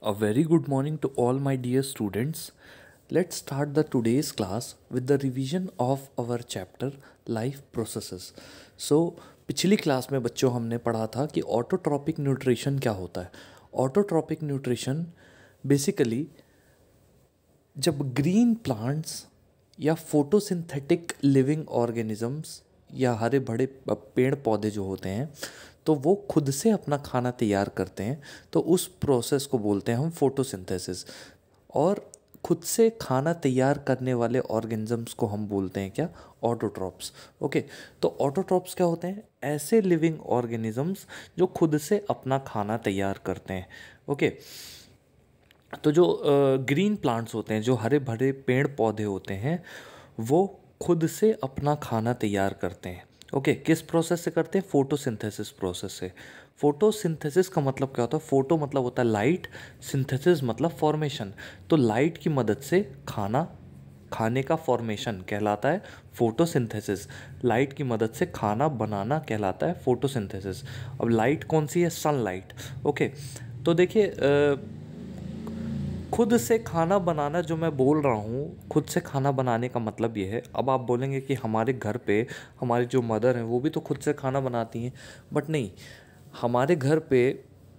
A very good morning to all my dear students. Let's start the today's class with the revision of our chapter Life Processes. So पिछली class में बच्चों हमने पढ़ा था कि autotrophic nutrition क्या होता है ऑटोट्रॉपिक न्यूट्रिशन बेसिकली जब ग्रीन प्लांट्स या फोटोसिंथेटिक लिविंग ऑर्गेनिजम्स या हरे भरे पेड़ पौधे जो होते हैं तो वो खुद से अपना खाना तैयार करते हैं तो उस प्रोसेस को बोलते हैं हम फोटोसिंथेसिस और खुद से खाना तैयार करने वाले ऑर्गेनिजम्स को हम बोलते हैं क्या ऑटोट्रॉप्स ओके तो ऑटोट्रॉप्स क्या होते हैं ऐसे लिविंग ऑर्गेनिजम्स जो खुद से अपना खाना तैयार करते हैं ओके तो जो ग्रीन प्लांट्स होते हैं जो हरे भरे पेड़ पौधे होते हैं वो खुद से अपना खाना तैयार करते हैं ओके okay, किस प्रोसेस से करते हैं फोटोसिंथेसिस प्रोसेस से फोटोसिंथेसिस का मतलब क्या होता है फोटो मतलब होता है लाइट सिंथेसिस मतलब फॉर्मेशन तो लाइट की मदद से खाना खाने का फॉर्मेशन कहलाता है फोटोसिंथेसिस लाइट की मदद से खाना बनाना कहलाता है फोटोसिंथेसिस अब लाइट कौन सी है सनलाइट ओके okay, तो देखिए खुद से खाना बनाना जो मैं बोल रहा हूँ खुद से खाना बनाने का मतलब ये है अब आप बोलेंगे कि हमारे घर पे हमारी जो मदर हैं वो भी तो खुद से खाना बनाती हैं बट नहीं हमारे घर पे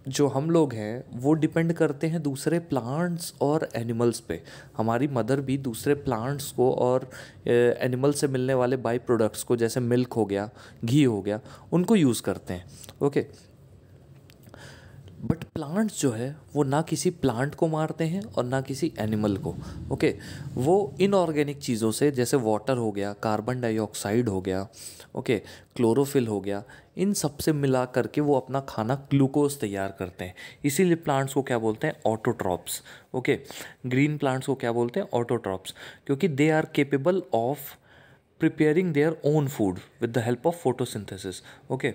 जो हम लोग हैं वो डिपेंड करते हैं दूसरे प्लांट्स और एनिमल्स पे हमारी मदर भी दूसरे प्लांट्स को और एनिमल से मिलने वाले बाई प्रोडक्ट्स को जैसे मिल्क हो गया घी हो गया उनको यूज़ करते हैं ओके okay? बट प्लांट्स जो है वो ना किसी प्लांट को मारते हैं और ना किसी एनिमल को ओके वो इनऑर्गेनिक चीज़ों से जैसे वाटर हो गया कार्बन डाइऑक्साइड हो गया ओके क्लोरोफिल हो गया इन सब से मिला करके वो अपना खाना ग्लूकोज तैयार करते हैं इसीलिए प्लांट्स को क्या बोलते हैं ऑटोट्रॉप्स ओके ग्रीन प्लांट्स को क्या बोलते हैं ऑटोट्रॉप्स क्योंकि they are capable of preparing their own food with the help of photosynthesis okay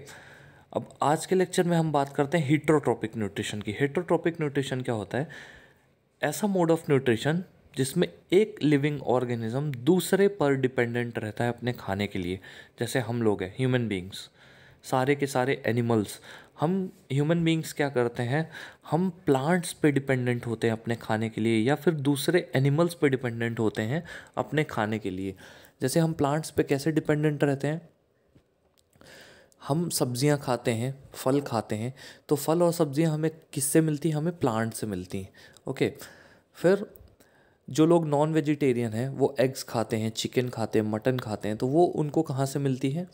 अब आज के लेक्चर में हम बात करते हैं हीट्रोट्रॉपिक न्यूट्रिशन की हीट्रोट्रॉपिक न्यूट्रिशन क्या होता है ऐसा मोड ऑफ न्यूट्रिशन जिसमें एक लिविंग ऑर्गेनिज्म दूसरे पर डिपेंडेंट रहता है अपने खाने के लिए जैसे हम लोग हैं ह्यूमन बींग्स सारे के सारे एनिमल्स हम ह्यूमन बींग्स क्या करते हैं हम प्लांट्स पे डिपेंडेंट होते हैं अपने खाने के लिए या फिर दूसरे एनिमल्स पे डिपेंडेंट होते हैं अपने खाने के लिए जैसे हम प्लांट्स पे कैसे डिपेंडेंट रहते हैं हम सब्जियां खाते हैं फल खाते हैं तो फल और सब्जियां हमें किससे मिलती हैं हमें प्लांट से मिलती हैं ओके फिर जो लोग नॉन वेजिटेरियन हैं वो एग्स खाते हैं चिकन खाते हैं मटन खाते हैं तो वो उनको कहाँ से मिलती है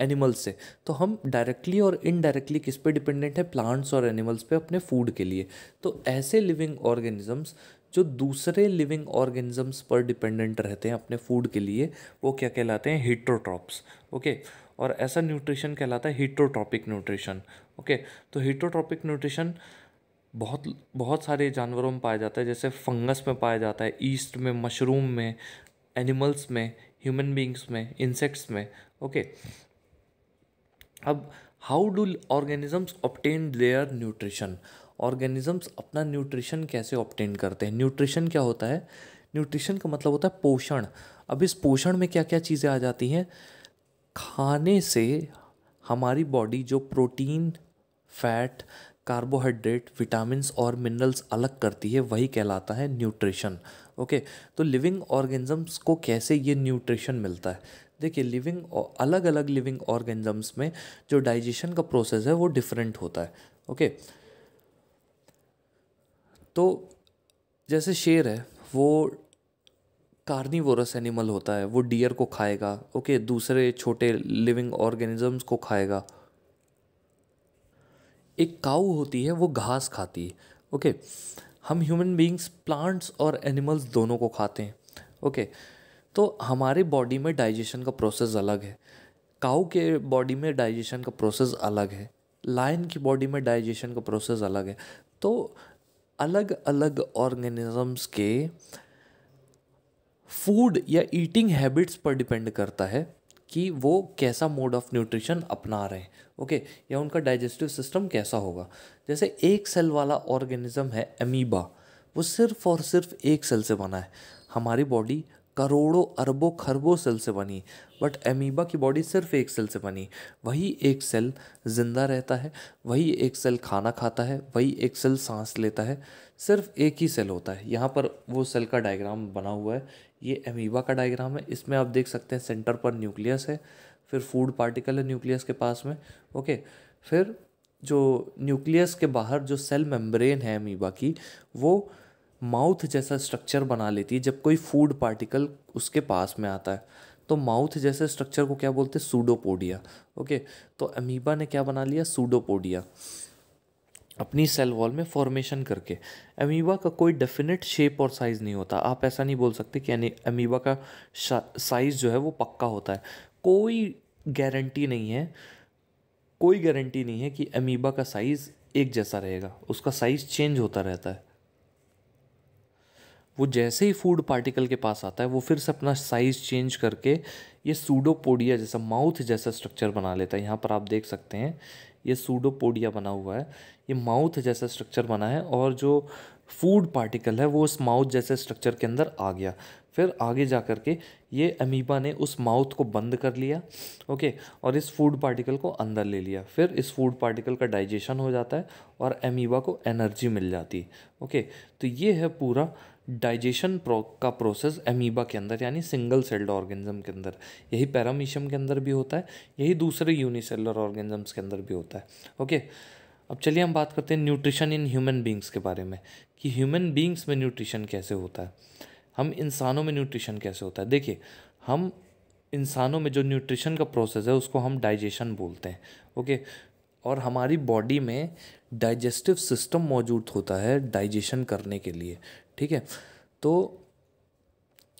एनिमल्स से तो हम डायरेक्टली और इनडायरेक्टली किस पे डिपेंडेंट है प्लांट्स और एनिमल्स पे अपने फूड के लिए तो ऐसे लिविंग ऑर्गेनिजम्स जो दूसरे लिविंग ऑर्गेनिजम्स पर डिपेंडेंट रहते हैं अपने फूड के लिए वो क्या कहलाते हैं हीट्रोट्रॉप्स ओके और ऐसा न्यूट्रिशन कहलाता है हीट्रोट्रॉपिक न्यूट्रिशन ओके तो हीट्रोट्रॉपिक न्यूट्रिशन बहुत बहुत सारे जानवरों में पाया जाता है जैसे फंगस में पाया जाता है ईस्ट में मशरूम में एनिमल्स में ह्यूमन बींग्स में इंसेक्ट्स में ओके अब how do organisms obtain their nutrition organisms अपना न्यूट्रिशन कैसे ऑप्टेन करते हैं न्यूट्रिशन क्या होता है न्यूट्रिशन का मतलब होता है पोषण अब इस पोषण में क्या क्या चीज़ें आ जाती हैं खाने से हमारी बॉडी जो प्रोटीन फैट कार्बोहाइड्रेट विटामिन और मिनरल्स अलग करती है वही कहलाता है न्यूट्रिशन ओके तो लिविंग ऑर्गेनिजम्स को कैसे ये न्यूट्रिशन मिलता है देखिए लिविंग अलग अलग लिविंग ऑर्गेनिजम्स में जो डाइजेशन का प्रोसेस है वो डिफरेंट होता है ओके तो जैसे शेर है वो कार्निवोरस एनिमल होता है वो डियर को खाएगा ओके दूसरे छोटे लिविंग ऑर्गेनिजम्स को खाएगा एक काऊ होती है वो घास खाती है ओके हम ह्यूमन बींग्स प्लांट्स और एनिमल्स दोनों को खाते हैं ओके तो हमारे बॉडी में डाइजेशन का प्रोसेस अलग है काऊ के बॉडी में डाइजेशन का प्रोसेस अलग है लाइन की बॉडी में डाइजेशन का प्रोसेस अलग है तो अलग अलग ऑर्गेनिजम्स के फूड या ईटिंग हैबिट्स पर डिपेंड करता है कि वो कैसा मोड ऑफ न्यूट्रिशन अपना रहे हैं ओके या उनका डाइजेस्टिव सिस्टम कैसा होगा जैसे एक सेल वाला ऑर्गेनिज्म है अमीबा वो सिर्फ और सिर्फ एक सेल से बना है हमारी बॉडी करोड़ों अरबों खरबों सेल से बनी बट अमीबा की बॉडी सिर्फ एक सेल से बनी वही एक सेल जिंदा रहता है वही एक सेल खाना खाता है वही एक सेल सांस लेता है सिर्फ एक ही सेल होता है यहाँ पर वो सेल का डायग्राम बना हुआ है ये अमीबा का डायग्राम है इसमें आप देख सकते हैं सेंटर पर न्यूक्लियस है फिर फूड पार्टिकल है न्यूक्लियस के पास में ओके फिर जो न्यूक्लियस के बाहर जो सेल मेम्ब्रेन है अमीबा की वो माउथ जैसा स्ट्रक्चर बना लेती है जब कोई फूड पार्टिकल उसके पास में आता है तो माउथ जैसे स्ट्रक्चर को क्या बोलते हैं सूडोपोडिया ओके तो अमीबा ने क्या बना लिया सूडोपोडिया अपनी सेल वॉल में फॉर्मेशन करके अमीबा का कोई डेफिनेट शेप और साइज़ नहीं होता आप ऐसा नहीं बोल सकते कि यानी अमीबा का साइज़ जो है वो पक्का होता है कोई गारंटी नहीं है कोई गारंटी नहीं है कि अमीबा का साइज़ एक जैसा रहेगा उसका साइज़ चेंज होता रहता है वो जैसे ही फूड पार्टिकल के पास आता है वो फिर से अपना साइज़ चेंज करके ये सूडोपोडिया जैसा माउथ जैसा स्ट्रक्चर बना लेता है यहाँ पर आप देख सकते हैं ये सूडोपोडिया बना हुआ है ये माउथ जैसा स्ट्रक्चर बना है और जो फूड पार्टिकल है वो उस माउथ जैसे स्ट्रक्चर के अंदर आ गया फिर आगे जा कर के ये अमीबा ने उस माउथ को बंद कर लिया ओके और इस फूड पार्टिकल को अंदर ले लिया फिर इस फूड पार्टिकल का डाइजेशन हो जाता है और अमीबा को एनर्जी मिल जाती ओके तो ये है पूरा डाइजेशन प्रो का प्रोसेस अमीबा के अंदर यानी सिंगल सेल्ड ऑर्गेनिज्म के अंदर यही पैरामीशियम के अंदर भी होता है यही दूसरे यूनिसेलर ऑर्गेनिजम्स के अंदर भी होता है ओके अब चलिए हम बात करते हैं न्यूट्रिशन इन ह्यूमन बींग्स के बारे में कि ह्यूमन बींग्स में न्यूट्रिशन कैसे होता है हम इंसानों में न्यूट्रिशन कैसे होता है देखिए हम इंसानों में जो न्यूट्रिशन का प्रोसेस है उसको हम डाइजेशन बोलते हैं ओके और हमारी बॉडी में डाइजेस्टिव सिस्टम मौजूद होता है डाइजेशन करने के लिए ठीक है तो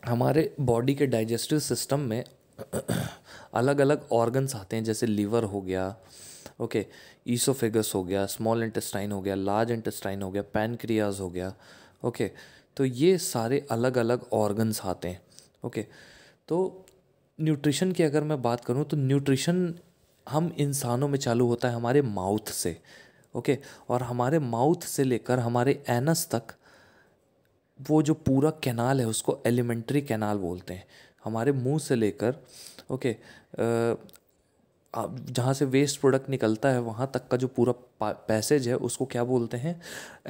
हमारे बॉडी के डाइजेस्टिव सिस्टम में अलग अलग ऑर्गन्स आते हैं जैसे लीवर हो गया ओके ईसोफेगस हो गया स्मॉल इंटेस्टाइन हो गया लार्ज इंटेस्टाइन हो गया पैनक्रियाज हो गया ओके okay, तो ये सारे अलग अलग ऑर्गन्स आते हैं ओके okay, तो न्यूट्रिशन की अगर मैं बात करूँ तो न्यूट्रिशन हम इंसानों में चालू होता है हमारे माउथ से ओके okay, और हमारे माउथ से लेकर हमारे एनस तक वो जो पूरा कैनाल है उसको एलिमेंट्री कैनाल बोलते हैं हमारे मुंह से लेकर ओके जहाँ से वेस्ट प्रोडक्ट निकलता है वहाँ तक का जो पूरा पैसेज है उसको क्या बोलते हैं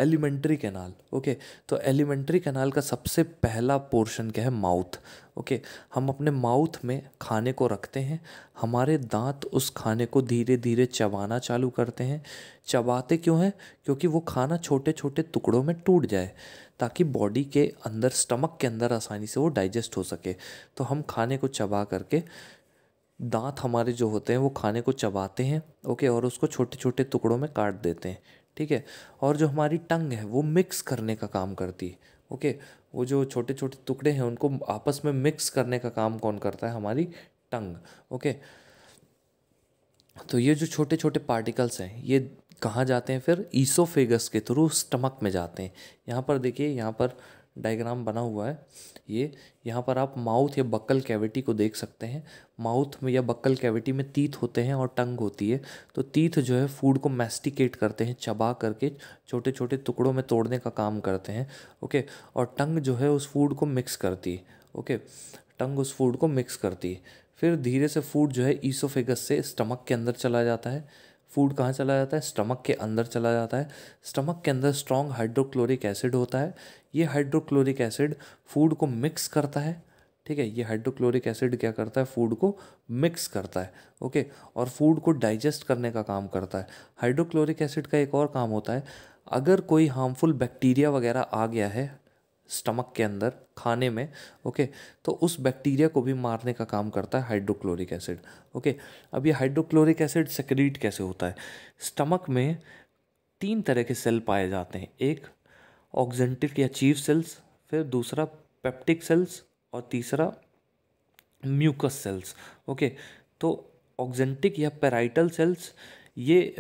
एलिमेंट्री कैनाल ओके तो एलिमेंट्री कैनाल का सबसे पहला पोर्शन क्या है माउथ ओके हम अपने माउथ में खाने को रखते हैं हमारे दांत उस खाने को धीरे धीरे चबाना चालू करते हैं चबाते क्यों हैं क्योंकि वो खाना छोटे छोटे टुकड़ों में टूट जाए ताकि बॉडी के अंदर स्टमक के अंदर आसानी से वो डाइजेस्ट हो सके तो हम खाने को चबा करके दांत हमारे जो होते हैं वो खाने को चबाते हैं ओके और उसको छोटे छोटे टुकड़ों में काट देते हैं ठीक है और जो हमारी टंग है वो मिक्स करने का काम करती है ओके वो जो छोटे छोटे टुकड़े हैं उनको आपस में मिक्स करने का काम कौन करता है हमारी टंग ओके तो ये जो छोटे छोटे पार्टिकल्स हैं ये कहाँ जाते हैं फिर ईसोफेगस के थ्रू स्टमक में जाते हैं यहाँ पर देखिए यहाँ पर डायग्राम बना हुआ है ये यहाँ पर आप माउथ या बक्कल कैविटी को देख सकते हैं माउथ में या बक्कल कैविटी में तीत होते हैं और टंग होती है तो तीत जो है फूड को मैस्टिकेट करते हैं चबा करके छोटे छोटे टुकड़ों में तोड़ने का काम करते हैं ओके और टंग जो है उस फूड को मिक्स करती है ओके टंग उस फूड को मिक्स करती है फिर धीरे से फूड जो है ईसोफेगस से स्टमक के अंदर चला जाता है फूड कहाँ चला जाता है स्टमक के अंदर चला जाता है स्टमक के अंदर स्ट्रॉन्ग हाइड्रोक्लोरिक एसिड होता है ये हाइड्रोक्लोरिक एसिड फूड को मिक्स करता है ठीक है ये हाइड्रोक्लोरिक एसिड क्या करता है फूड को मिक्स करता है ओके और फूड को डाइजेस्ट करने का काम करता है हाइड्रोक्लोरिक एसिड का एक और काम होता है अगर कोई हार्मफुल बैक्टीरिया वगैरह आ गया है स्टमक के अंदर खाने में ओके तो उस बैक्टीरिया को भी मारने का काम करता है हाइड्रोक्लोरिक एसिड ओके अब ये हाइड्रोक्लोरिक एसिड सेक्रीट कैसे होता है स्टमक में तीन तरह के सेल पाए जाते हैं एक ऑक्जेंटिक या चीफ सेल्स फिर दूसरा पेप्टिक सेल्स और तीसरा म्यूकस सेल्स ओके तो ऑक्जेंटिक या पेराइटल सेल्स ये आ,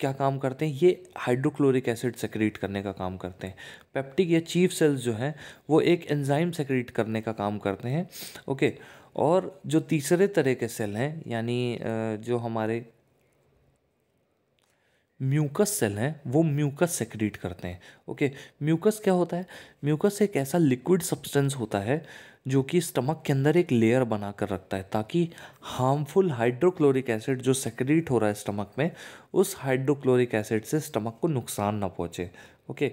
क्या काम करते हैं ये हाइड्रोक्लोरिक एसिड सेक्रेट करने का काम करते हैं पेप्टिक या चीफ सेल्स जो हैं वो एक एंजाइम सेक्रेट करने का काम करते हैं ओके और जो तीसरे तरह के सेल हैं यानी जो हमारे म्यूकस सेल हैं वो म्यूकस सेक्रीट करते हैं ओके म्यूकस क्या होता है म्यूकस एक ऐसा लिक्विड सब्सटेंस होता है जो कि स्टमक के अंदर एक लेयर बना कर रखता है ताकि हार्मफुल हाइड्रोक्लोरिक एसिड जो सेक्रीट हो रहा है स्टमक में उस हाइड्रोक्लोरिक एसिड से स्टमक को नुकसान ना पहुँचे ओके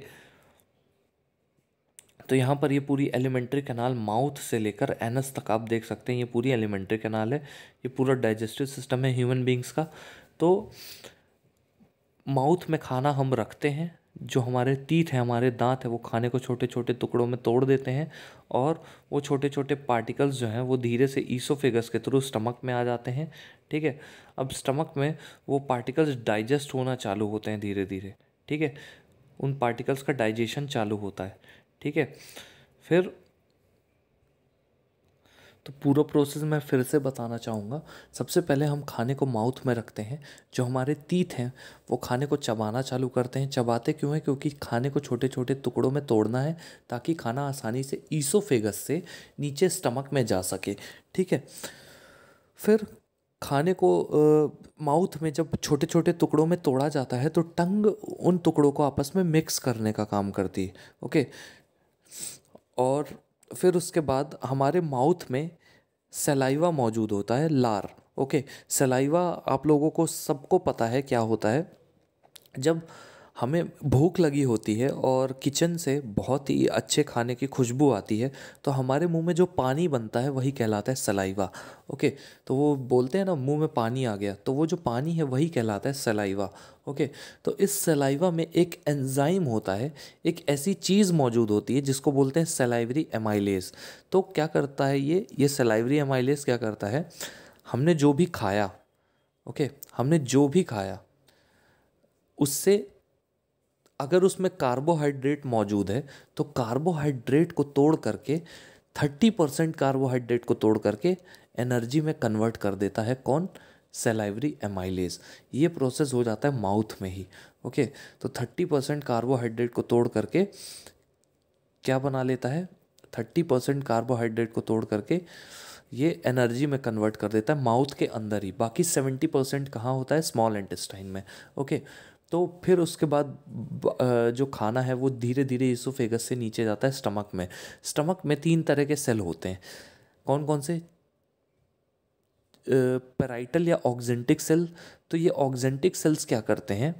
तो यहाँ पर ये पूरी एलिमेंट्री कैनाल माउथ से लेकर एनस तक आप देख सकते हैं ये पूरी एलिमेंट्री कैनाल है ये पूरा डाइजेस्टिव सिस्टम है ह्यूमन बींग्स का तो माउथ में खाना हम रखते हैं जो हमारे तीत हैं हमारे दांत हैं वो खाने को छोटे छोटे टुकड़ों में तोड़ देते हैं और वो छोटे छोटे पार्टिकल्स जो हैं वो धीरे से ईसोफेगस के थ्रू स्टमक में आ जाते हैं ठीक है अब स्टमक में वो पार्टिकल्स डाइजेस्ट होना चालू होते हैं धीरे धीरे ठीक है उन पार्टिकल्स का डाइजेशन चालू होता है ठीक है फिर तो पूरा प्रोसेस मैं फिर से बताना चाहूँगा सबसे पहले हम खाने को माउथ में रखते हैं जो हमारे तीत हैं वो खाने को चबाना चालू करते हैं चबाते क्यों हैं क्योंकि खाने को छोटे छोटे टुकड़ों में तोड़ना है ताकि खाना आसानी से ईसोफेगस से नीचे स्टमक में जा सके ठीक है फिर खाने को माउथ में जब छोटे छोटे टुकड़ों में तोड़ा जाता है तो टंग उन टुकड़ों को आपस में मिक्स करने का काम करती है ओके और फिर उसके बाद हमारे माउथ में सलाइवा मौजूद होता है लार ओके सलाइवा आप लोगों को सबको पता है क्या होता है जब हमें भूख लगी होती है और किचन से बहुत ही अच्छे खाने की खुशबू आती है तो हमारे मुंह में जो पानी बनता है वही कहलाता है सलाइवा ओके तो वो बोलते हैं ना मुंह में पानी आ गया तो वो जो पानी है वही कहलाता है सलाइवा ओके तो इस सलाइवा में एक एंजाइम होता है एक ऐसी चीज़ मौजूद होती है जिसको बोलते हैं सलाइवरी एमाइलेस तो क्या करता है ये ये सलाइवरी एमाइलेस क्या करता है हमने जो भी खाया ओके हमने जो भी खाया उससे अगर उसमें कार्बोहाइड्रेट मौजूद है तो कार्बोहाइड्रेट को तोड़ करके थर्टी परसेंट कार्बोहाइड्रेट को तोड़ करके एनर्जी में कन्वर्ट कर देता है कौन सेलाइवरी एमाइलेज ये प्रोसेस हो जाता है माउथ में ही ओके तो थर्टी परसेंट कार्बोहाइड्रेट को तोड़ करके क्या बना लेता है थर्टी परसेंट कार्बोहाइड्रेट को तोड़ करके ये एनर्जी में कन्वर्ट कर देता है माउथ के अंदर ही बाकी सेवेंटी परसेंट कहाँ होता है स्मॉल इंटेस्टाइन में ओके तो फिर उसके बाद जो खाना है वो धीरे धीरे इसोफेगस से नीचे जाता है स्टमक में स्टमक में तीन तरह के सेल होते हैं कौन कौन से पेराइटल या ऑक्जेंटिक सेल तो ये ऑक्जेंटिक सेल्स क्या करते हैं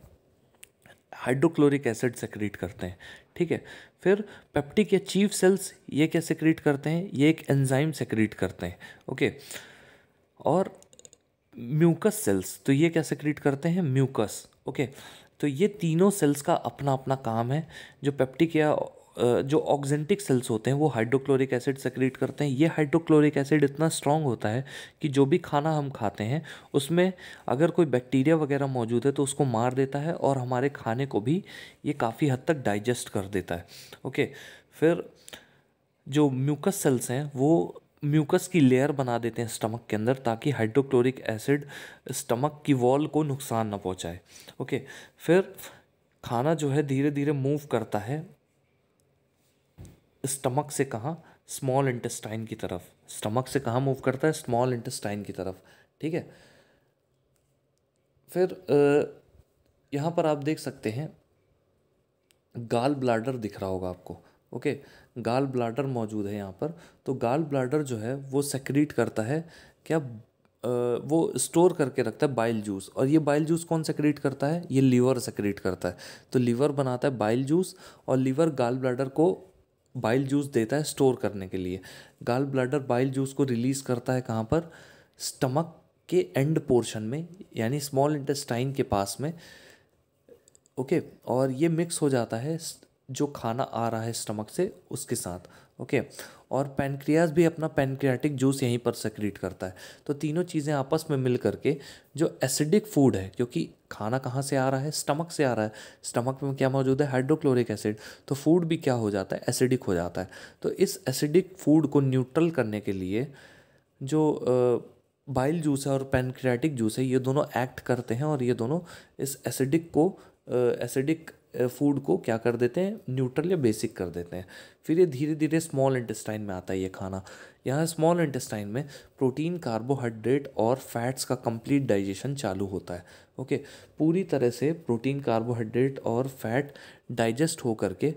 हाइड्रोक्लोरिक एसिड सेक्रीट करते हैं ठीक है फिर पेप्टिक या चीफ सेल्स ये क्या सेक्रेट करते हैं ये एक एंजाइम सेक्रेट करते हैं ओके और म्यूकस सेल्स तो ये क्या सेक्रेट करते हैं म्यूकस ओके तो ये तीनों सेल्स का अपना अपना काम है जो पेप्टिक या जो ऑक्जेंटिक सेल्स होते हैं वो हाइड्रोक्लोरिक एसिड सेक्रेट करते हैं ये हाइड्रोक्लोरिक एसिड इतना स्ट्रांग होता है कि जो भी खाना हम खाते हैं उसमें अगर कोई बैक्टीरिया वगैरह मौजूद है तो उसको मार देता है और हमारे खाने को भी ये काफ़ी हद तक डाइजेस्ट कर देता है ओके फिर जो म्यूकस सेल्स हैं वो म्यूकस की लेयर बना देते हैं स्टमक के अंदर ताकि हाइड्रोक्लोरिक एसिड स्टमक की वॉल को नुकसान ना पहुंचाए ओके फिर खाना जो है धीरे धीरे मूव करता है स्टमक से कहाँ स्मॉल इंटेस्टाइन की तरफ स्टमक से कहाँ मूव करता है स्मॉल इंटेस्टाइन की तरफ ठीक है फिर यहाँ पर आप देख सकते हैं गाल ब्लाडर दिख रहा होगा आपको ओके गाल ब्लाडर मौजूद है यहाँ पर तो गाल ब्लाडर जो है वो सेक्रीट करता है क्या वो स्टोर करके रखता है बाइल जूस और ये बाइल जूस कौन सेक्रेट करता है ये लीवर सेक्रेट करता है तो लीवर बनाता है बाइल जूस और लीवर गाल ब्लाडर को बाइल जूस देता है स्टोर करने के लिए गाल ब्लाडर बाइल जूस को रिलीज़ करता है कहाँ पर स्टमक के एंड पोर्शन में यानी स्मॉल इंटेस्टाइन के पास में ओके और ये मिक्स हो जाता है जो खाना आ रहा है स्टमक से उसके साथ ओके और पेनक्रियाज भी अपना पेनक्रियाटिक जूस यहीं पर सेक्रीट करता है तो तीनों चीज़ें आपस में मिल करके जो एसिडिक फूड है क्योंकि खाना कहाँ से आ रहा है स्टमक से आ रहा है स्टमक में क्या मौजूद है हाइड्रोक्लोरिक एसिड तो फूड भी क्या हो जाता है एसिडिक हो जाता है तो इस एसिडिक फूड को न्यूट्रल करने के लिए जो बाइल जूस है और पेनक्रियाटिक जूस है ये दोनों एक्ट करते हैं और ये दोनों इस एसिडिक को एसिडिक फूड को क्या कर देते हैं न्यूट्रल या बेसिक कर देते हैं फिर ये धीरे धीरे स्मॉल इंटेस्टाइन में आता है ये खाना यहाँ स्मॉल इंटेस्टाइन में प्रोटीन कार्बोहाइड्रेट और फैट्स का कंप्लीट डाइजेशन चालू होता है ओके पूरी तरह से प्रोटीन कार्बोहाइड्रेट और फैट डाइजेस्ट हो करके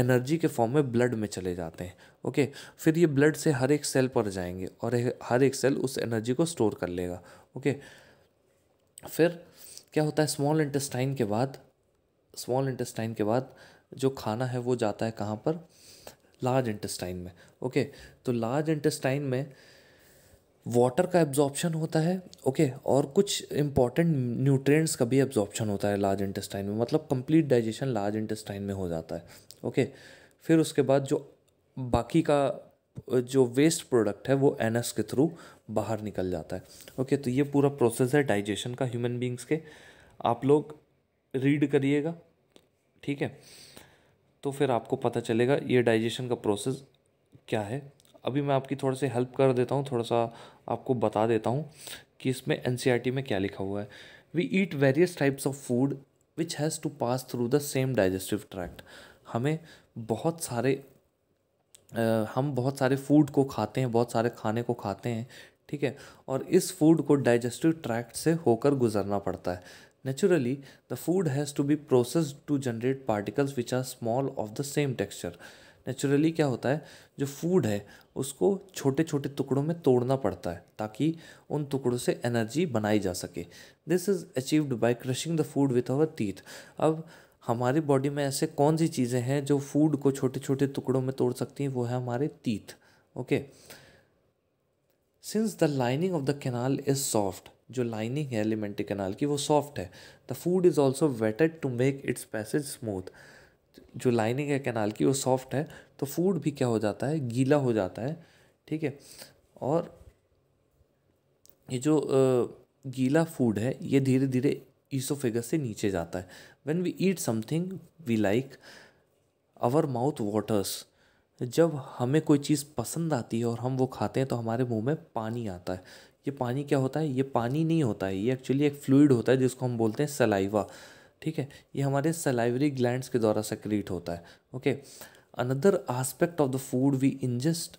एनर्जी के फॉर्म में ब्लड में चले जाते हैं ओके फिर ये ब्लड से हर एक सेल पर जाएंगे और हर एक सेल उस एनर्जी को स्टोर कर लेगा ओके फिर क्या होता है स्मॉल इंटेस्टाइन के बाद स्मॉल इंटेस्टाइन के बाद जो खाना है वो जाता है कहाँ पर लार्ज इंटेस्टाइन में ओके तो लार्ज इंटेस्टाइन में वाटर का एब्जॉर्प्शन होता है ओके और कुछ इंपॉर्टेंट न्यूट्रिएंट्स का भी एब्जॉर्प्शन होता है लार्ज इंटेस्टाइन में मतलब कंप्लीट डाइजेशन लार्ज इंटेस्टाइन में हो जाता है ओके फिर उसके बाद जो बाकी का जो वेस्ट प्रोडक्ट है वो एनएस के थ्रू बाहर निकल जाता है ओके तो ये पूरा प्रोसेस है डाइजेशन का ह्यूमन बींग्स के आप लोग रीड करिएगा ठीक है तो फिर आपको पता चलेगा ये डाइजेशन का प्रोसेस क्या है अभी मैं आपकी थोड़ा सी हेल्प कर देता हूँ थोड़ा सा आपको बता देता हूँ कि इसमें एन e में क्या लिखा हुआ है we eat various types of food which has to pass through the same digestive tract हमें बहुत सारे आ, हम बहुत सारे फूड को खाते हैं बहुत सारे खाने को खाते हैं ठीक है और इस फूड को डाइजेस्टिव ट्रैक्ट से होकर गुजरना पड़ता है Naturally, the food has to be processed to generate particles which are small of the same texture. Naturally क्या होता है जो फूड है उसको छोटे छोटे टुकड़ों में तोड़ना पड़ता है ताकि उन टुकड़ों से एनर्जी बनाई जा सके this is achieved by crushing the food with our teeth अब हमारी बॉडी में ऐसे कौन सी चीज़ें हैं जो फूड को छोटे छोटे टुकड़ों में तोड़ सकती हैं वो है हमारे teeth okay since the lining of the canal is soft जो लाइनिंग है एलिमेंट्री कैनाल की वो सॉफ्ट है the food is also wetted to make its passage smooth जो लाइनिंग है कैनाल की वो सॉफ्ट है तो फूड भी क्या हो जाता है गीला हो जाता है ठीक है और ये जो गीला फूड है ये धीरे धीरे ईसोफेगस से नीचे जाता है when we eat something we like our mouth waters जब हमें कोई चीज़ पसंद आती है और हम वो खाते हैं तो हमारे मुंह में पानी आता है ये पानी क्या होता है ये पानी नहीं होता है ये एक्चुअली एक फ्लूड होता है जिसको हम बोलते हैं सलाइवा ठीक है ये हमारे सलाइवरी ग्लैंड्स के द्वारा सक्रीट होता है okay another aspect of the food we ingest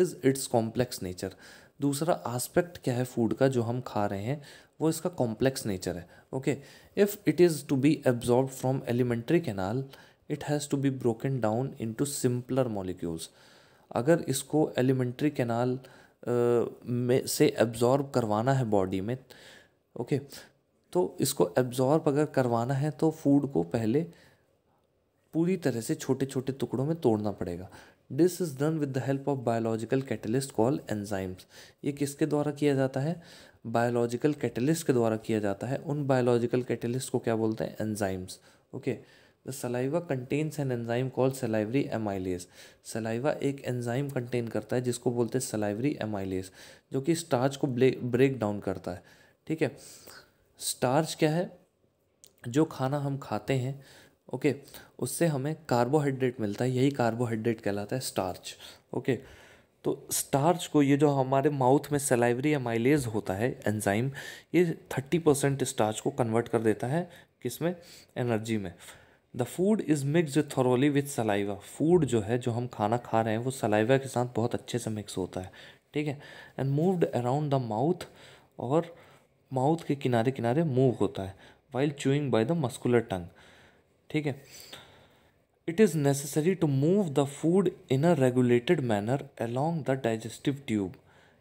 is its complex nature दूसरा आस्पेक्ट क्या है फूड का जो हम खा रहे हैं वो इसका कॉम्प्लेक्स नेचर है okay if it is to be absorb from alimentary canal it has to be broken down to simpler molecules अगर इसको एलिमेंट्री कैनाल में से एब्ज़ॉर्ब करवाना है बॉडी में ओके तो इसको एब्ज़ॉर्ब अगर करवाना है तो फूड को पहले पूरी तरह से छोटे छोटे टुकड़ों में तोड़ना पड़ेगा this is done with the help of biological catalyst call enzymes ये किसके द्वारा किया जाता है बायोलॉजिकल कैटलिस्ट के द्वारा किया जाता है उन बायोलॉजिकल कैटलिस्ट को क्या बोलते हैं enzymes okay okay. The saliva contains an enzyme call salivary amylase saliva एक एंजाइम कंटेन करता है जिसको बोलते हैं सलाइवरी एमाइलेस जो कि स्टार्च को ब्रेक डाउन करता है ठीक है स्टार्च क्या है जो खाना हम खाते हैं ओके उससे हमें कार्बोहाइड्रेट मिलता है यही कार्बोहाइड्रेट कहलाता है स्टार्च ओके तो स्टार्च को ये जो हमारे माउथ में सलाइवरी एमाइलेज होता है एंजाइम ये थर्टी परसेंट स्टार्च को कन्वर्ट कर देता है किसमें में एनर्जी में the food is mixed thoroughly with saliva food जो है जो हम खाना खा रहे हैं वो सलाइवा के साथ बहुत अच्छे से मिक्स होता है ठीक है and moved around the mouth और माउथ के किनारे किनारे मूव होता है while chewing by the muscular tongue ठीक है it is necessary to move the food in a regulated manner along the digestive tube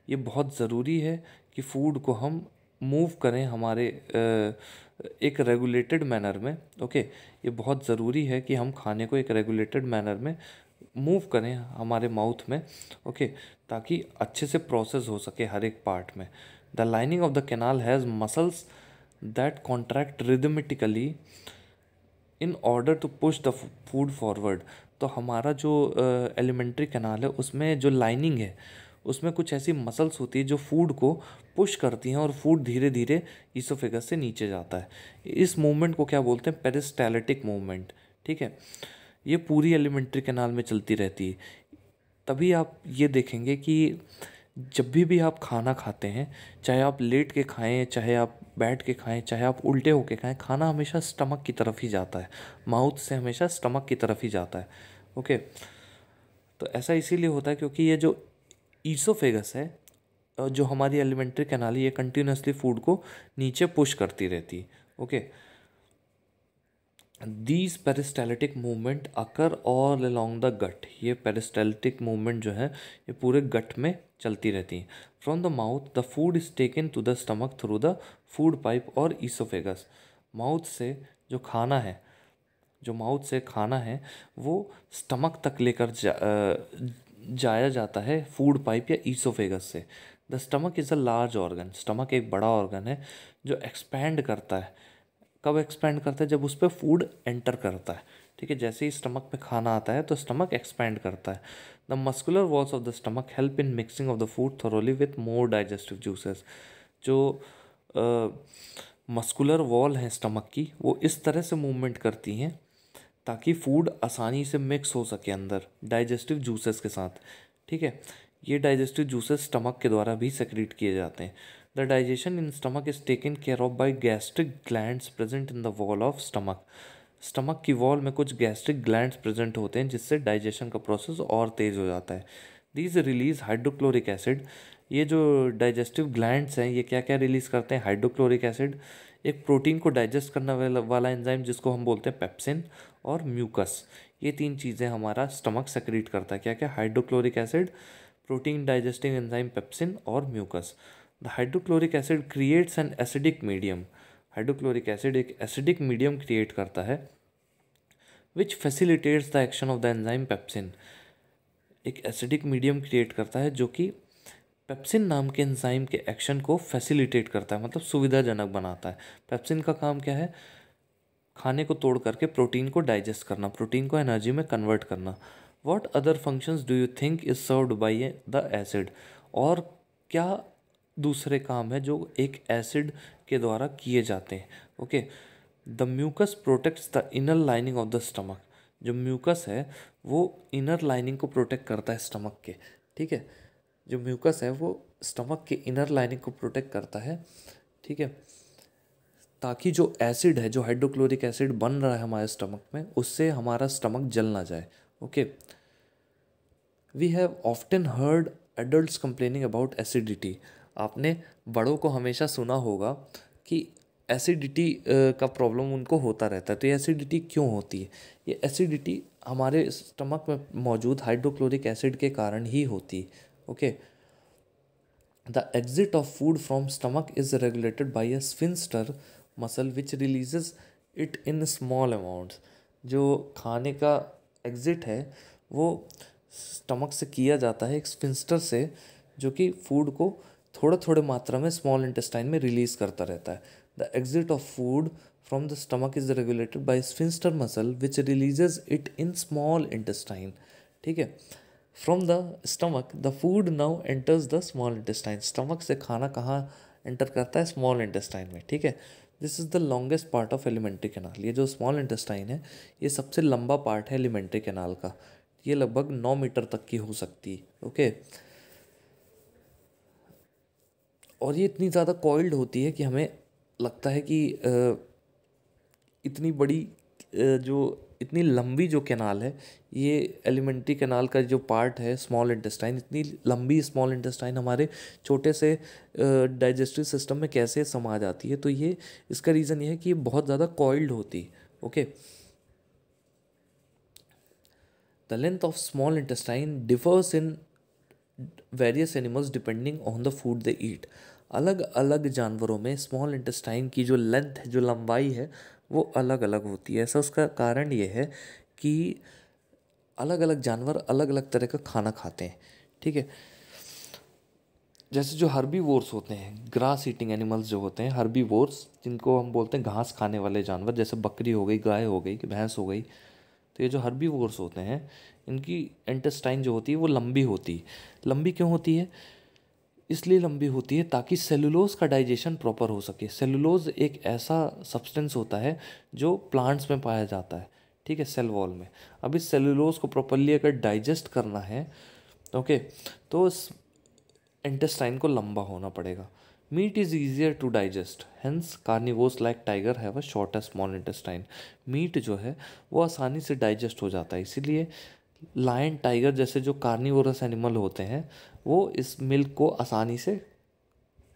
ये बहुत ज़रूरी है कि फूड को हम मूव करें हमारे एक रेगुलेटेड मैनर में ओके ये बहुत ज़रूरी है कि हम खाने को एक रेगुलेटेड मैनर में मूव करें हमारे माउथ में ओके ताकि अच्छे से प्रोसेस हो सके हर एक पार्ट में the lining of the canal has muscles that contract rhythmically in order to push the food forward तो हमारा जो एलिमेंट्री uh, कैनाल है उसमें जो लाइनिंग है उसमें कुछ ऐसी मसल्स होती है जो फूड को पुश करती हैं और फूड धीरे धीरे ईसोफेगस से नीचे जाता है इस मूवमेंट को क्या बोलते हैं पेरिस्टैलिटिक मूवमेंट ठीक है ये पूरी एलिमेंट्री कैनाल में चलती रहती है तभी आप ये देखेंगे कि जब भी भी आप खाना खाते हैं चाहे आप लेट के खाएं चाहे आप बैठ के खाएं चाहे आप उल्टे होके खाएं खाना हमेशा स्टमक की तरफ ही जाता है माउथ से हमेशा स्टमक की तरफ ही जाता है ओके तो ऐसा इसीलिए होता है क्योंकि ये जो ईसोफेगस है जो हमारी एलिमेंट्री कैनाल ये कंटिन्यूसली फूड को नीचे पुश करती रहती है okay these peristaltic movement occur all along the gut ये पेरिस्टेलिटिक मूवमेंट जो है ये पूरे गट में चलती रहती हैं from the mouth the food is taken to the stomach through the food pipe और ईसोफेगस माउथ से जो खाना है जो माउथ से खाना है वो स्टमक तक लेकर जा, जाया जाता है फूड पाइप या ईसोफेगस से the stomach is a large organ stomach एक बड़ा ऑर्गन है जो एक्सपेंड करता है कब एक्सपेंड करता है जब उस पर फूड एंटर करता है ठीक है जैसे ही स्टमक पे खाना आता है तो स्टमक एक्सपेंड करता है the muscular walls of the stomach help in mixing of the food thoroughly with more digestive juices जो मस्कुलर वॉल है स्टमक की वो इस तरह से मूवमेंट करती हैं ताकि फूड आसानी से मिक्स हो सके अंदर डाइजेस्टिव जूसेस के साथ ठीक है ये डाइजेस्टिव जूसेस स्टमक के द्वारा भी सेक्रेट किए जाते हैं the digestion in stomach is taken care of by gastric gland present in the wall of stomach stomach की वॉल में कुछ गैस्ट्रिक ग्लैंड प्रेजेंट होते हैं जिससे डाइजेशन का प्रोसेस और तेज़ हो जाता है दीज रिलीज हाइड्रोक्लोरिक एसिड ये जो डाइजेस्टिव ग्लैंड्स हैं ये क्या क्या रिलीज़ करते हैं हाइड्रोक्लोरिक एसिड एक प्रोटीन को डाइजेस्ट करने वाला वाला एंजाइम जिसको हम बोलते हैं पेप्सिन और म्यूकस ये तीन चीज़ें हमारा स्टमक सेक्रेट करता है क्या क्या hydrochloric acid protein digesting enzyme pepsin और mucus the hydrochloric acid creates an acidic medium hydrochloric acid एक एसिडिक मीडियम क्रिएट करता है which facilitates the action of the enzyme pepsin एक एसिडिक मीडियम क्रिएट करता है जो कि पेप्सिन नाम के एंजाइम के एक्शन को फैसिलिटेट करता है मतलब सुविधाजनक बनाता है पेप्सिन का काम क्या है खाने को तोड़ करके प्रोटीन को डाइजेस्ट करना प्रोटीन को एनर्जी में कन्वर्ट करना what other functions do you think is served by the acid और क्या दूसरे काम है जो एक एसिड के द्वारा किए जाते हैं okay the mucus protects the inner lining of the stomach जो म्यूकस है वो इनर लाइनिंग को प्रोटेक्ट करता है स्टमक के ठीक है जो म्यूकस है वो स्टमक के इनर लाइनिंग को प्रोटेक्ट करता है ठीक है ताकि जो एसिड है जो हाइड्रोक्लोरिक एसिड बन रहा है हमारे स्टमक में उससे हमारा स्टमक जल ना जाए okay we have often heard adult complaining about acidity आपने बड़ों को हमेशा सुना होगा कि एसिडिटी का प्रॉब्लम उनको होता रहता है तो ये एसिडिटी क्यों होती है ये एसिडिटी हमारे स्टमक में मौजूद हाइड्रोक्लोरिक एसिड के कारण ही होती है okay the exit of food from stomach is regulated by a sphincter muscle which releases it in small amounts जो खाने का एग्ज़िट है वो स्टमक से किया जाता है एक स्पिंस्टर से जो कि फूड को थोड़ा थोड़े मात्रा में स्मॉल इंटेस्टाइन में रिलीज़ करता रहता है the exit of food from the stomach is regulated by sphincter muscle which releases it in small intestine ठीक है from the stomach the food now enters the small intestine stomach से खाना कहाँ enter करता है स्मॉल इंटेस्टाइन में ठीक है this is the longest part of alimentary canal ये जो स्मॉल इंटेस्टाइन है ये सबसे लंबा पार्ट है एलिमेंट्री कैनाल का ये लगभग नौ मीटर तक की हो सकती है ओके और ये इतनी ज़्यादा कॉइल्ड होती है कि हमें लगता है कि इतनी बड़ी जो इतनी लंबी जो कैनाल है ये एलिमेंट्री कैनाल का जो पार्ट है स्मॉल इंटेस्टाइन इतनी लंबी स्मॉल इंटेस्टाइन हमारे छोटे से डाइजेस्टिव सिस्टम में कैसे समा जाती है तो ये इसका रीज़न ये है कि ये बहुत ज़्यादा कॉइल्ड होती है okay the length of small intestine differs in various animals depending on the food they eat अलग अलग जानवरों में स्मॉल इंटेस्टाइन की जो लेंथ है जो लंबाई है वो अलग अलग होती है ऐसा उसका कारण ये है कि अलग अलग जानवर अलग अलग तरह का खाना खाते हैं ठीक है जैसे जो हर्बी वोर्स होते हैं ग्रास ईटिंग एनिमल्स जो होते हैं हर्बी वोर्स जिनको हम बोलते हैं घास खाने वाले जानवर जैसे बकरी हो गई गाय हो गई भैंस हो गई तो ये जो हर्बी वोर्स होते हैं इनकी इंटेस्टाइन जो होती है वो लंबी होती है लंबी क्यों होती है इसलिए लंबी होती है ताकि सेलुलोज का डाइजेशन प्रॉपर हो सके सेलुलोज एक ऐसा सब्सटेंस होता है जो प्लांट्स में पाया जाता है ठीक है सेल वॉल में अब इस सेलुलोज को प्रॉपरली अगर डाइजेस्ट करना है ओके तो इस इंटेस्टाइन को लंबा होना पड़ेगा meat is easier to digest hence carnivores like tiger have a shortest small intestine meat जो है वो आसानी से डाइजेस्ट हो जाता है इसीलिए लायन टाइगर जैसे जो कार्निवोरस एनिमल होते हैं वो इस मिल्क को आसानी से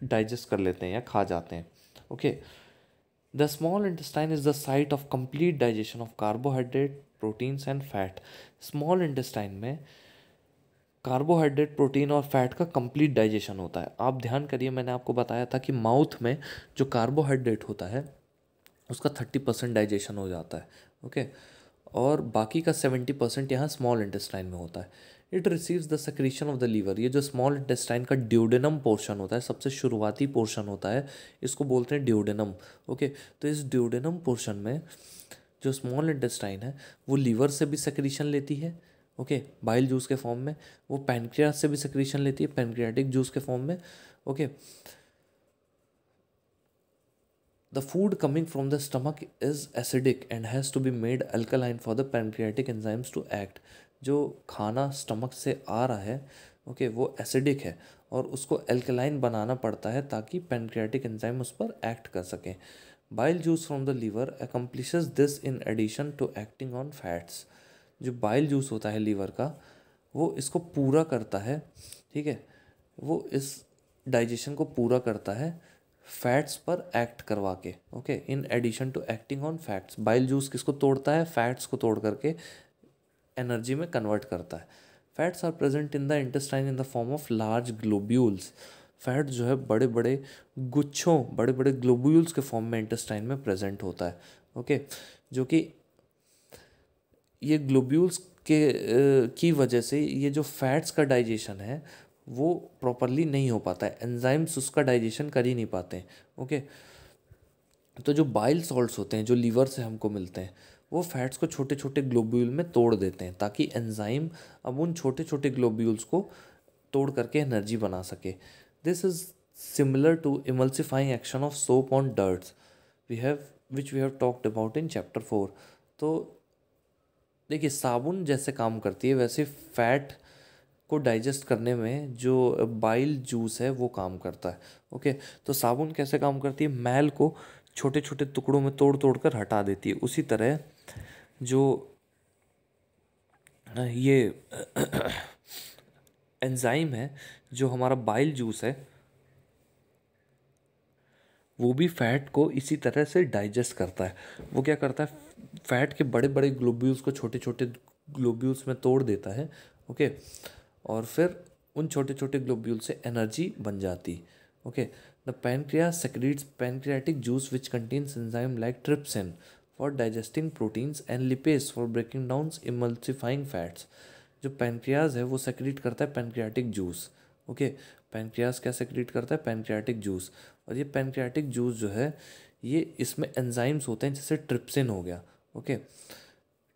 डाइजेस्ट कर लेते हैं या खा जाते हैं okay the small intestine is the site of complete digestion of carbohydrate proteins and fat small intestine में कार्बोहाइड्रेट प्रोटीन और फैट का कंप्लीट डाइजेशन होता है आप ध्यान करिए मैंने आपको बताया था कि माउथ में जो कार्बोहाइड्रेट होता है उसका थर्टी परसेंट डाइजेशन हो जाता है ओके okay? और बाकी का सेवेंटी परसेंट यहाँ स्मॉल इंटेस्टाइन में होता है it receives the secretion of the liver ये जो स्मॉल इंटेस्टाइन का ड्यूडेनम पोर्शन होता है सबसे शुरुआती पोर्शन होता है इसको बोलते हैं ड्यूडेनम ओके तो इस ड्यूडेनम पोर्शन में जो स्मॉल इंटेस्टाइन है वो लीवर से भी सक्रीशन लेती है ओके बाइल जूस के फॉर्म में वो पैनक्रियास से भी सक्रीशन लेती है पैनक्रियाटिक जूस के फॉर्म में okay okay, The food coming from the stomach is acidic and has to be made alkaline for the pancreatic enzymes to act. जो खाना स्टमक से आ रहा है ओके okay, वो एसिडिक है और उसको एल्कलाइन बनाना पड़ता है ताकि पेनक्रियाटिक एंजाइम उस पर एक्ट कर सकें bile juice from the liver accomplish this in addition to acting on fats जो बाइल जूस होता है लीवर का वो इसको पूरा करता है ठीक है वो इस डाइजेशन को पूरा करता है फैट्स पर एक्ट करवा के okay in addition to acting on fats bile juice किसको तोड़ता है फैट्स को तोड़ करके एनर्जी में कन्वर्ट करता है fats are present in the intestine in the form of large globules fat जो है बड़े बड़े गुच्छों बड़े बड़े ग्लोब्यूल्स के फॉर्म में इंटेस्टाइन में प्रेजेंट होता है ओके जो कि ये ग्लोब्यूल्स के की वजह से ये जो फैट्स का डाइजेशन है वो प्रॉपरली नहीं हो पाता है एंजाइम्स उसका डाइजेशन कर ही नहीं पाते हैं ओके तो जो बाइल सॉल्ट्स होते हैं जो लीवर से हमको मिलते हैं वो फैट्स को छोटे छोटे ग्लोब्यूल में तोड़ देते हैं ताकि एंजाइम अब उन छोटे छोटे ग्लोब्यूल्स को तोड़ करके एनर्जी बना सके this is similar to emulsifying action of soap on dirts we have which we have talked about in chapter four तो देखिए साबुन जैसे काम करती है वैसे फैट को डाइजेस्ट करने में जो बाइल जूस है वो काम करता है ओके तो साबुन कैसे काम करती है मैल को छोटे छोटे टुकड़ों में तोड़ तोड़ कर हटा देती है उसी तरह जो ये एंजाइम है जो हमारा बाइल जूस है वो भी फैट को इसी तरह से डाइजेस्ट करता है वो क्या करता है फैट के बड़े बड़े ग्लोब्यूल्स को छोटे छोटे ग्लोब्यूल्स में तोड़ देता है ओके okay? और फिर उन छोटे छोटे ग्लोब्यूल से एनर्जी बन जाती okay the pancreas secretes pancreatic juice which contains enzyme like trypsin for digesting proteins and lipase for breaking down emulsifying fats जो पैनक्रियाज है वो सेक्रीट करता है पैनक्रियाटिक जूस ओके पैनक्रियाज क्या सेक्रीट करता है पैनक्रियाटिक जूस और ये पैनक्रियाटिक जूस जो है ये इसमें एंजाइम्स होते हैं जैसे ट्रिप्सिन हो गया ओके okay?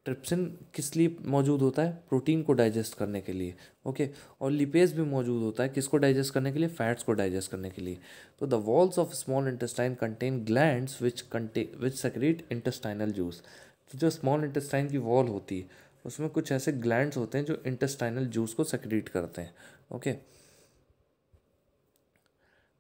ट्रिप्सिन किस लिए मौजूद होता है प्रोटीन को डाइजेस्ट करने के लिए ओके और लिपेज भी मौजूद होता है किसको डाइजेस्ट करने के लिए फैट्स को डाइजेस्ट करने के लिए तो the walls of small intestine contain gland which contain which secrete intestinal juice तो जो स्मॉल इंटेस्टाइन की वॉल होती है उसमें कुछ ऐसे ग्लैंड होते हैं जो इंटेस्टाइनल जूस को सेक्रेट करते हैं okay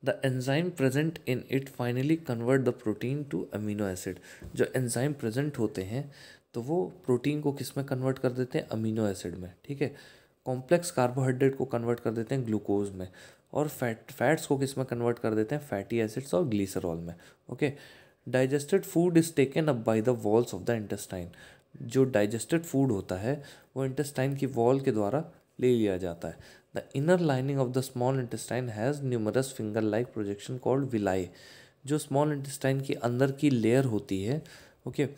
the enzyme present in it finally convert the protein to amino acid जो एंजाइम प्रेजेंट होते हैं तो वो प्रोटीन को किस में कन्वर्ट कर देते हैं अमीनो एसिड में ठीक है कॉम्प्लेक्स कार्बोहाइड्रेट को कन्वर्ट कर देते हैं ग्लूकोज में और फैट फैट्स को किस में कन्वर्ट कर देते हैं फैटी एसिड्स और ग्लीसरॉल में okay digested food is taken up by the walls of the intestine जो डाइजेस्टेड फूड होता है वो इंटेस्टाइन की वॉल के द्वारा ले लिया जाता है the inner lining of the small intestine has numerous finger like projection called villi जो स्मॉल इंटेस्टाइन के अंदर की लेयर होती है ओके okay,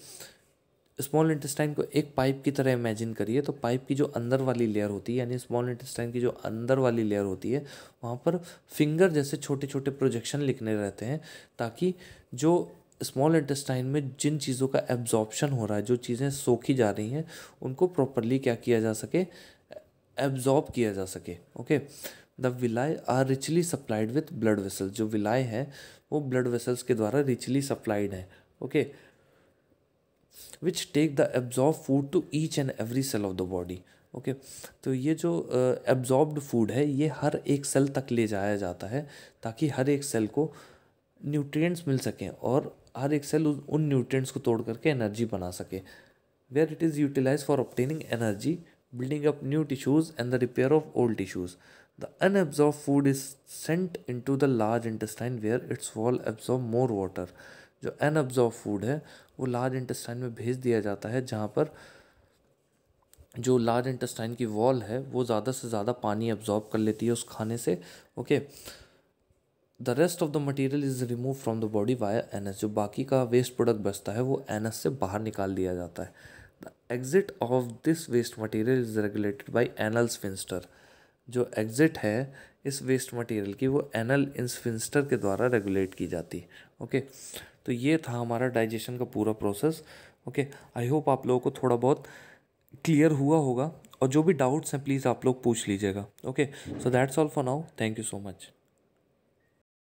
स्मॉल इंटेस्टाइन को एक पाइप की तरह इमेजिन करिए तो पाइप की जो अंदर वाली लेयर होती है यानी स्मॉल इंटेस्टाइन की जो अंदर वाली लेयर होती है वहाँ पर फिंगर जैसे छोटे छोटे प्रोजेक्शन लिखने रहते हैं ताकि जो स्मॉल इंटेस्टाइन में जिन चीज़ों का एब्जॉर्प्शन हो रहा है जो चीज़ें सोखी जा रही हैं उनको प्रॉपरली क्या किया जा सके एब्जॉर्ब किया जा सके okay the villi are richly supplied with blood vessels जो विलाय है वो ब्लड वेसल्स के द्वारा रिचली सप्लाइड है okay okay? Which take the absorb food to each and every cell of the body okay तो ये जो एब्जॉर्ब्ड uh, फूड है ये हर एक सेल तक ले जाया जाता है ताकि हर एक सेल को न्यूट्रिएंट्स मिल सकें और हर एक सेल उन न्यूट्रिएंट्स को तोड़ करके एनर्जी बना सके where it is utilize for obtaining energy building up new tissues and the repair of old tissues the unabsorb food is sent into the large intestine where its wall absorb more water जो unabsorb food है वो large intestine में भेज दिया जाता है जहाँ पर जो लार्ज इंटेस्टाइन की वॉल है वो ज़्यादा से ज़्यादा पानी अब्जॉर्ब कर लेती है उस खाने से okay the rest of the material is remove from the body via एस जो बाकी का वेस्ट प्रोडक्ट बचता है वो एस से बाहर निकाल दिया जाता है the exit of this waste material is regulated by anal sphincter जो एग्जिट है इस वेस्ट मटेरियल की वो एनल इंसफिंस्टर के द्वारा रेगुलेट की जाती है ओके okay? तो ये था हमारा डाइजेशन का पूरा प्रोसेस ओके आई होप आप लोगों को थोड़ा बहुत क्लियर हुआ होगा और जो भी डाउट्स हैं प्लीज़ आप लोग पूछ लीजिएगा okay so that's all for now thank you so much